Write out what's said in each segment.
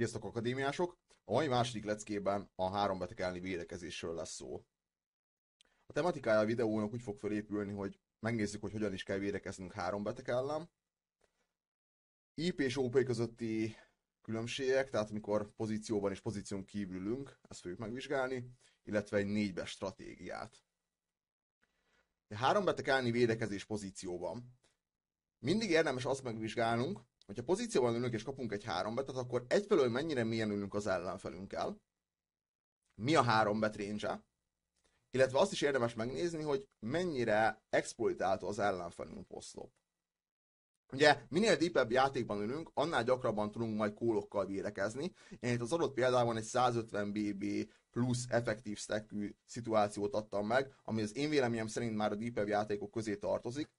Sziasztok akadémiások! A mai második leckében a három beteg elleni védekezésről lesz szó. A tematikája a videónak úgy fog felépülni, hogy megnézzük, hogy hogyan is kell védekeznünk három beteg ellen. IP és OP közötti különbségek, tehát amikor pozícióban és pozíción kívülünk, ezt fogjuk megvizsgálni, illetve egy négybe stratégiát. A három beteg elleni védekezés pozícióban. Mindig érdemes azt megvizsgálnunk, hogyha pozícióban ülünk és kapunk egy három betet, akkor egyfelől mennyire milyen ülünk az ellenfelünkkel, mi a három bet range illetve azt is érdemes megnézni, hogy mennyire exploitálta az ellenfelünk oszlop. Ugye minél deepebb játékban ülünk, annál gyakrabban tudunk majd kólokkal védekezni. Én itt az adott példában egy 150 BB plusz effektív stackű szituációt adtam meg, ami az én véleményem szerint már a deepebb játékok közé tartozik.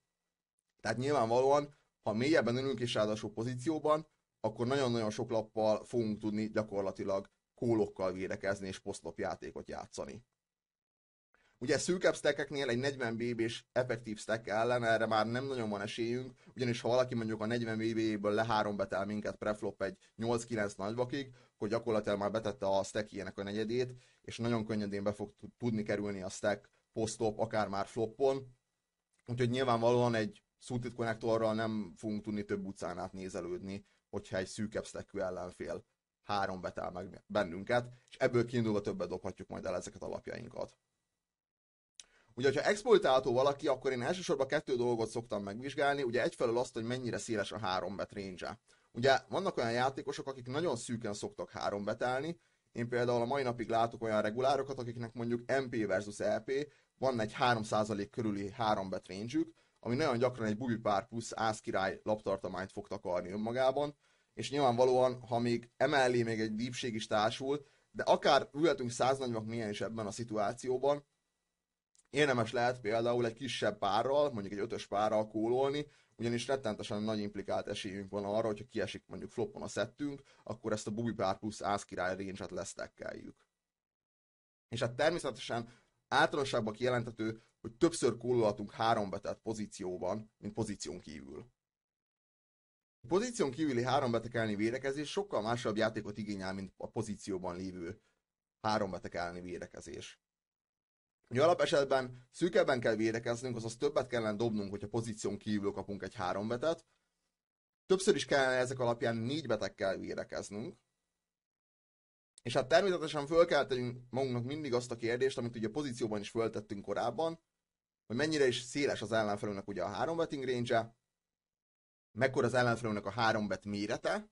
Tehát nyilvánvalóan ha mélyebben ülünk és ráadásul pozícióban, akkor nagyon-nagyon sok lappal fogunk tudni gyakorlatilag kólokkal védekezni és posztlop játékot játszani. Ugye szűkebb stackeknél egy 40 bb és effektív stack ellen erre már nem nagyon van esélyünk, ugyanis ha valaki mondjuk a 40 bb-ből lehárom betel minket preflop egy 8-9 nagyvakig, akkor gyakorlatilag már betette a ilyenek a negyedét, és nagyon könnyedén be fog tudni kerülni a stack posztop, akár már floppon. Úgyhogy nyilvánvalóan egy Suited Connectorral nem fogunk tudni több utcán át nézelődni, hogyha egy szűkebb stackű ellenfél három betel meg bennünket, és ebből kiindulva többet dobhatjuk majd el ezeket a lapjainkat. Ugye, ha exploitálható valaki, akkor én elsősorban kettő dolgot szoktam megvizsgálni, ugye egyfelől azt, hogy mennyire széles a három bet range Ugye vannak olyan játékosok, akik nagyon szűken szoktak három betelni, én például a mai napig látok olyan regulárokat, akiknek mondjuk MP versus LP, e van egy 3% körüli három bet range ami nagyon gyakran egy Bubi Pár plusz Ász király laptartományt fog takarni önmagában, és nyilvánvalóan, ha még emellé még egy dípség is társul, de akár ülhetünk 140 milyen is ebben a szituációban, érdemes lehet például egy kisebb párral, mondjuk egy ötös párral kólolni, ugyanis rettentesen nagy implikált esélyünk van arra, hogyha kiesik mondjuk floppon a szettünk, akkor ezt a Bubi Pár plusz Ász király range-et lesztekkeljük. És hát természetesen általánosságban kijelentető, hogy többször kólolatunk három betett pozícióban, mint pozíción kívül. A pozíción kívüli három betek elleni védekezés sokkal másabb játékot igényel, mint a pozícióban lévő három betek elleni védekezés. Ugye esetben szűkebben kell védekeznünk, azaz többet kellene dobnunk, hogyha pozíción kívül kapunk egy három betet. Többször is kellene ezek alapján négy betekkel védekeznünk. És hát természetesen föl kell tegyünk magunknak mindig azt a kérdést, amit ugye a pozícióban is föltettünk korábban, hogy mennyire is széles az ellenfelünknek ugye a három betting range -e, mekkora az ellenfelünknek a három bet mérete,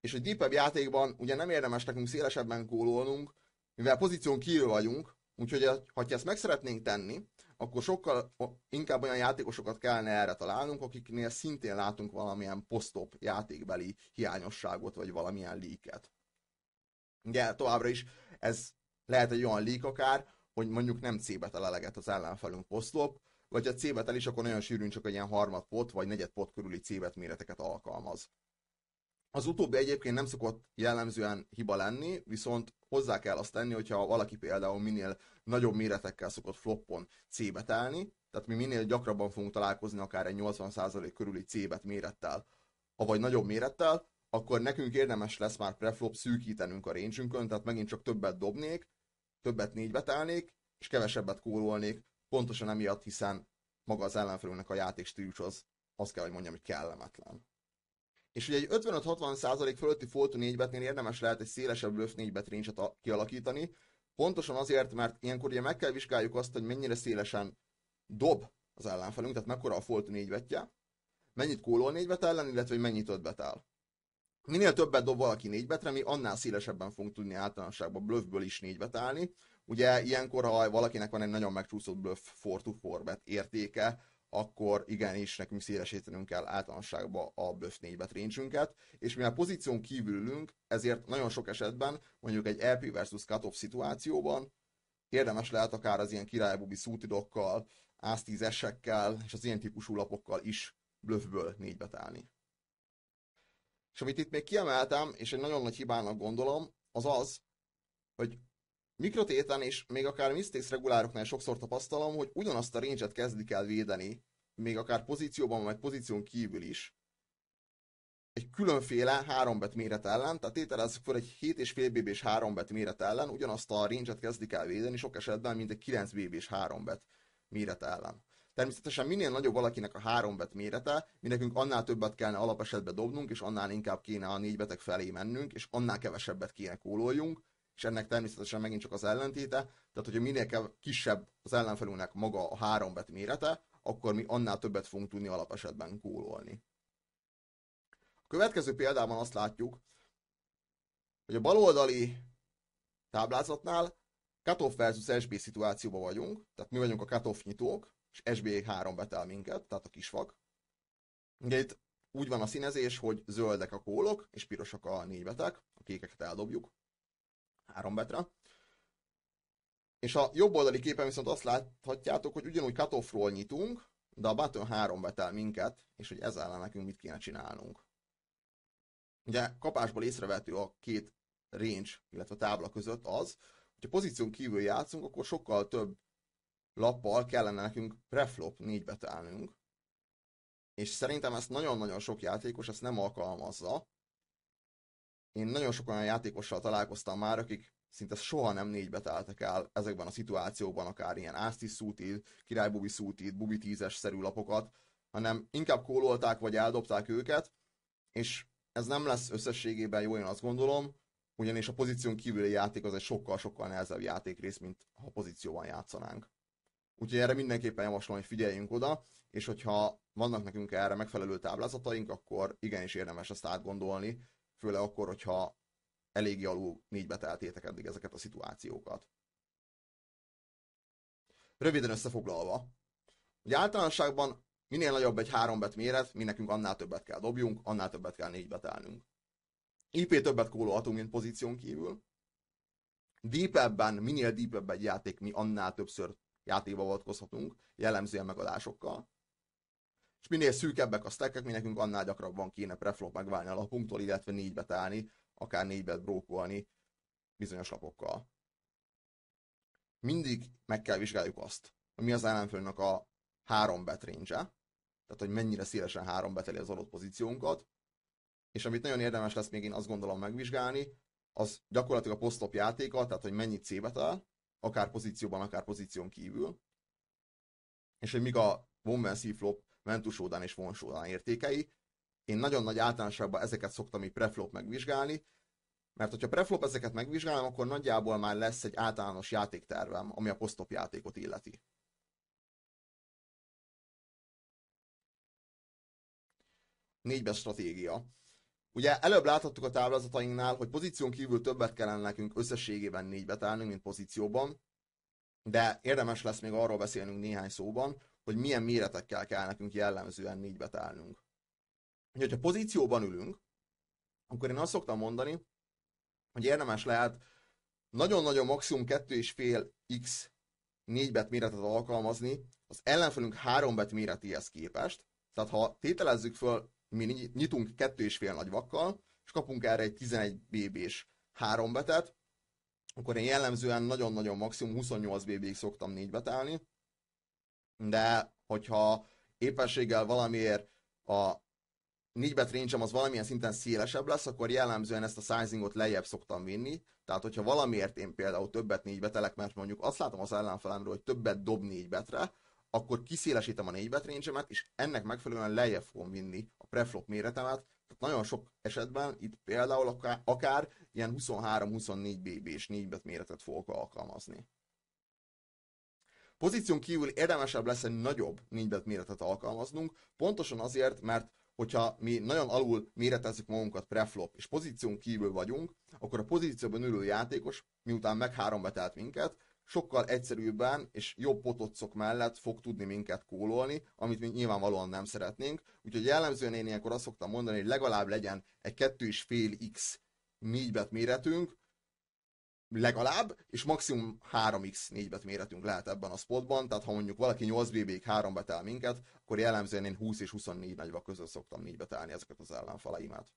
és hogy deepebb játékban ugye nem érdemes nekünk szélesebben gólolnunk, mivel pozíción kívül vagyunk, úgyhogy ha ezt meg szeretnénk tenni, akkor sokkal inkább olyan játékosokat kellene erre találnunk, akiknél szintén látunk valamilyen posztop játékbeli hiányosságot, vagy valamilyen líket. Ugye továbbra is ez lehet egy olyan lík akár, hogy mondjuk nem a eleget az ellenfelünk posztlop, vagy a cébetel is, akkor nagyon sűrűn csak egy ilyen harmad pot, vagy negyed pot körüli cébet méreteket alkalmaz. Az utóbbi egyébként nem szokott jellemzően hiba lenni, viszont hozzá kell azt tenni, hogyha valaki például minél nagyobb méretekkel szokott floppon cébetelni, tehát mi minél gyakrabban fogunk találkozni akár egy 80% körüli cébet mérettel, vagy nagyobb mérettel, akkor nekünk érdemes lesz már preflop szűkítenünk a range tehát megint csak többet dobnék, többet négy betelnék, és kevesebbet kórolnék, pontosan emiatt, hiszen maga az ellenfelünknek a játék stílushoz azt kell, hogy mondjam, hogy kellemetlen. És ugye egy 55-60% fölötti foltú négybetnél érdemes lehet egy szélesebb löf négybet range kialakítani, pontosan azért, mert ilyenkor ugye meg kell vizsgáljuk azt, hogy mennyire szélesen dob az ellenfelünk, tehát mekkora a foltú négybetje, mennyit kólol négybet ellen, illetve hogy mennyit ötbet áll minél többet dob valaki négybetre, mi annál szélesebben fogunk tudni általánosságban bluffből is négybet állni. Ugye ilyenkor, ha valakinek van egy nagyon megcsúszott bluff for to forbet értéke, akkor igenis nekünk szélesítenünk kell általánosságban a bluff négybet range és mivel pozíción kívülünk, ezért nagyon sok esetben, mondjuk egy LP versus cutoff szituációban, érdemes lehet akár az ilyen királybubi szútidokkal, ász és az ilyen típusú lapokkal is bluffből négybet állni. És amit itt még kiemeltem, és egy nagyon nagy hibának gondolom, az az, hogy mikrotéten és még akár mistakes regulároknál sokszor tapasztalom, hogy ugyanazt a range-et kezdik el védeni, még akár pozícióban, vagy pozíción kívül is, egy különféle 3 bet méret ellen, tehát tételezzük fel egy 7,5 bb és 3 bet méret ellen, ugyanazt a range kezdik el védeni, sok esetben, mint egy 9 bb és 3 bet méret ellen. Természetesen minél nagyobb valakinek a három bet mérete, mi nekünk annál többet kellene alapesetbe dobnunk, és annál inkább kéne a négy betek felé mennünk, és annál kevesebbet kéne kóloljunk, és ennek természetesen megint csak az ellentéte, tehát hogyha minél kisebb az ellenfelünknek maga a három bet mérete, akkor mi annál többet fogunk tudni alapesetben kólolni. A következő példában azt látjuk, hogy a baloldali táblázatnál cutoff versus SB szituációban vagyunk, tehát mi vagyunk a cutoff nyitók, és SB 3 betel minket, tehát a kisvak. Ugye itt úgy van a színezés, hogy zöldek a kólok, és pirosak a négy betek, a kékeket eldobjuk három betre. És a jobb oldali képen viszont azt láthatjátok, hogy ugyanúgy cut nyitunk, de a button három betel minket, és hogy ezzel ellen nekünk mit kéne csinálnunk. Ugye kapásból észrevető a két range, illetve a tábla között az, hogyha pozíción kívül játszunk, akkor sokkal több lappal kellene nekünk preflop négybe állnunk. és szerintem ezt nagyon-nagyon sok játékos ezt nem alkalmazza. Én nagyon sok olyan játékossal találkoztam már, akik szinte soha nem négybe álltak el ezekben a szituációban akár ilyen Ásztis szútit, királybubi szútit, bubi tízes szerű lapokat, hanem inkább kólolták vagy eldobták őket, és ez nem lesz összességében jó, én azt gondolom, ugyanis a pozíción kívüli játék az egy sokkal-sokkal nehezebb játékrész, mint ha pozícióban játszanánk. Úgyhogy erre mindenképpen javaslom, hogy figyeljünk oda, és hogyha vannak nekünk erre megfelelő táblázataink, akkor igenis érdemes ezt átgondolni, főleg akkor, hogyha eléggé alul négy beteltétek eddig ezeket a szituációkat. Röviden összefoglalva, hogy általánosságban minél nagyobb egy három bet méret, mi nekünk annál többet kell dobjunk, annál többet kell négy betelnünk. IP többet kólolhatunk, mint pozíción kívül. Deepebben, minél deepebb egy játék, mi annál többször játékba vonatkozhatunk, jellemzően megadásokkal. És minél szűkebbek a stackek, mi nekünk annál gyakrabban kéne preflop megválni a lapunktól, illetve négybe tálni, akár négybet brókolni bizonyos lapokkal. Mindig meg kell vizsgáljuk azt, hogy mi az ellenfélnek a három bet range tehát hogy mennyire szélesen három beteli az adott pozíciónkat, és amit nagyon érdemes lesz még én azt gondolom megvizsgálni, az gyakorlatilag a posztop játéka, tehát hogy mennyit c akár pozícióban, akár pozíción kívül, és hogy míg a Woman flop ventusódán és vonsódán értékei, én nagyon nagy általánosságban ezeket szoktam így preflop megvizsgálni, mert hogyha preflop ezeket megvizsgálom, akkor nagyjából már lesz egy általános játéktervem, ami a posztop játékot illeti. Négyben stratégia. Ugye előbb láthattuk a táblázatainknál, hogy pozíción kívül többet kellene nekünk összességében négy betelnünk, mint pozícióban, de érdemes lesz még arról beszélnünk néhány szóban, hogy milyen méretekkel kell nekünk jellemzően négy betelnünk. Hogyha pozícióban ülünk, akkor én azt szoktam mondani, hogy érdemes lehet nagyon-nagyon maximum 2,5x négybet bet méretet alkalmazni az ellenfelünk három bet méretéhez képest. Tehát ha tételezzük föl mi nyitunk kettő és fél nagy vakkal, és kapunk erre egy 11 BB-s három betet, akkor én jellemzően nagyon-nagyon maximum 28 BB-ig szoktam négy betelni, de hogyha éppenséggel valamiért a négy bet range az valamilyen szinten szélesebb lesz, akkor jellemzően ezt a sizingot lejjebb szoktam vinni. Tehát, hogyha valamiért én például többet négy betelek, mert mondjuk azt látom az ellenfelemről, hogy többet dob négy betre, akkor kiszélesítem a négy bet és ennek megfelelően lejjebb fogom vinni preflop méretemet, tehát nagyon sok esetben itt például akár, akár ilyen 23-24 BB és 4 bet méretet fogok alkalmazni. Pozíción kívül érdemesebb lesz egy nagyobb 4 bet méretet alkalmaznunk, pontosan azért, mert hogyha mi nagyon alul méretezzük magunkat preflop, és pozíción kívül vagyunk, akkor a pozícióban ülő játékos, miután meghárom betelt minket, sokkal egyszerűbben és jobb potocok mellett fog tudni minket kólolni, amit mi nyilvánvalóan nem szeretnénk. Úgyhogy jellemzően én ilyenkor azt szoktam mondani, hogy legalább legyen egy 2,5x 4-bet méretünk, legalább, és maximum 3x 4-bet méretünk lehet ebben a spotban, tehát ha mondjuk valaki 8 bb 3 betel minket, akkor jellemzően én 20 és 24 nagyva között szoktam 4 betelni ezeket az ellenfalaimat.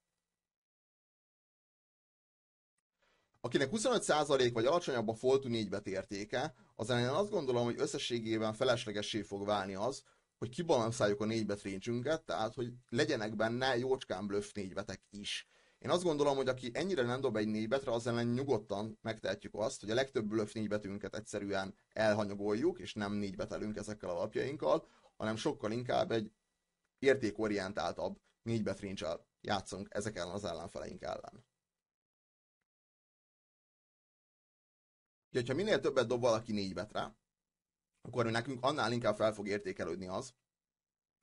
akinek 25% vagy alacsonyabb a foltú 4 értéke, az én azt gondolom, hogy összességében feleslegessé fog válni az, hogy kibalanszáljuk a 4 bet tehát hogy legyenek benne jócskán bluff 4 betek is. Én azt gondolom, hogy aki ennyire nem dob egy négybetre, az ellen nyugodtan megtehetjük azt, hogy a legtöbb bluff négybetünket egyszerűen elhanyagoljuk, és nem négybetelünk ezekkel a lapjainkkal, hanem sokkal inkább egy értékorientáltabb négybetrincsel játszunk ezek ellen az ellenfeleink ellen. Úgyhogy, hogyha minél többet dob valaki négy betre, akkor nekünk annál inkább fel fog értékelődni az,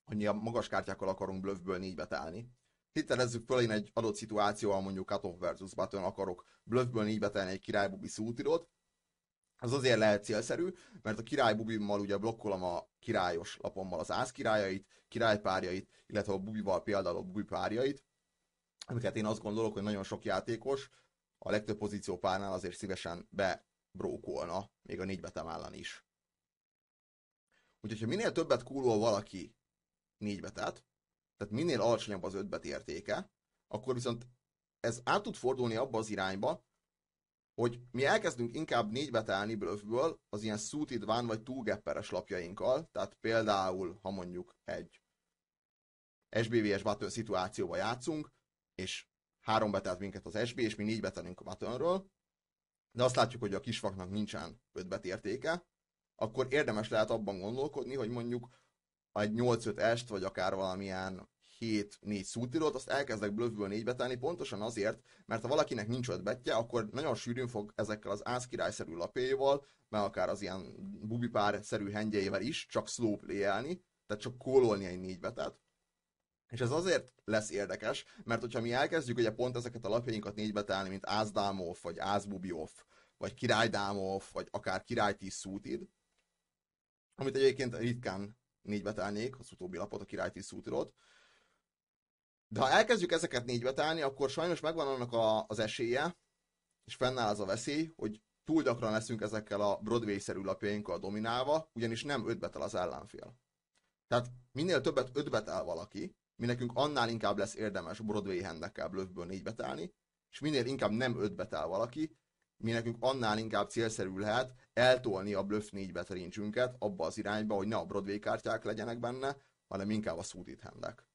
hogy mi a magas kártyákkal akarunk blövből négy állni. Hitelezzük föl, én egy adott szituációval mondjuk cutoff versus button akarok blövből négy telni egy királybubi szútirót. az azért lehet célszerű, mert a királybubimmal ugye blokkolom a királyos lapommal az ász királyait, királypárjait, illetve a bubival például a bubipárjait, amiket én azt gondolok, hogy nagyon sok játékos a legtöbb pozíció párnál azért szívesen be brókolna, még a négy betem ellen is. Úgyhogy, ha minél többet kúrol valaki négy betet, tehát minél alacsonyabb az ötbet értéke, akkor viszont ez át tud fordulni abba az irányba, hogy mi elkezdünk inkább négybe telni blöfből az ilyen suited van vagy túlgepperes lapjainkkal, tehát például, ha mondjuk egy SBVS button szituációba játszunk, és három betelt minket az SB, és mi négy betelünk a buttonről, de azt látjuk, hogy a kisfaknak nincsen ötbet értéke, akkor érdemes lehet abban gondolkodni, hogy mondjuk egy 8-5 est, vagy akár valamilyen 7-4 szútirót, azt elkezdek blövből 4 betelni, pontosan azért, mert ha valakinek nincs ötbetje, akkor nagyon sűrűn fog ezekkel az ász királyszerű lapéival, meg akár az ilyen bubipár-szerű hengyeivel is csak slow play tehát csak kólolni egy négy betet, és ez azért lesz érdekes, mert hogyha mi elkezdjük ugye pont ezeket a lapjainkat négybe tálni, mint Ázdámov, vagy Ázbubiov, vagy Királydámov, vagy akár Király Szútid, amit egyébként ritkán négybe tálnék, az utóbbi lapot, a Király Szútidot, de ha elkezdjük ezeket négybe tálni, akkor sajnos megvan annak a, az esélye, és fennáll az a veszély, hogy túl gyakran leszünk ezekkel a Broadway-szerű lapjainkkal dominálva, ugyanis nem ötbetel az ellenfél. Tehát minél többet ötbetel valaki, mi nekünk annál inkább lesz érdemes Broadway hendekkel blöfből négy betelni, és minél inkább nem öt betel valaki, mi nekünk annál inkább célszerű lehet eltolni a bluff négy betelincsünket abba az irányba, hogy ne a Broadway kártyák legyenek benne, hanem inkább a suited hendek.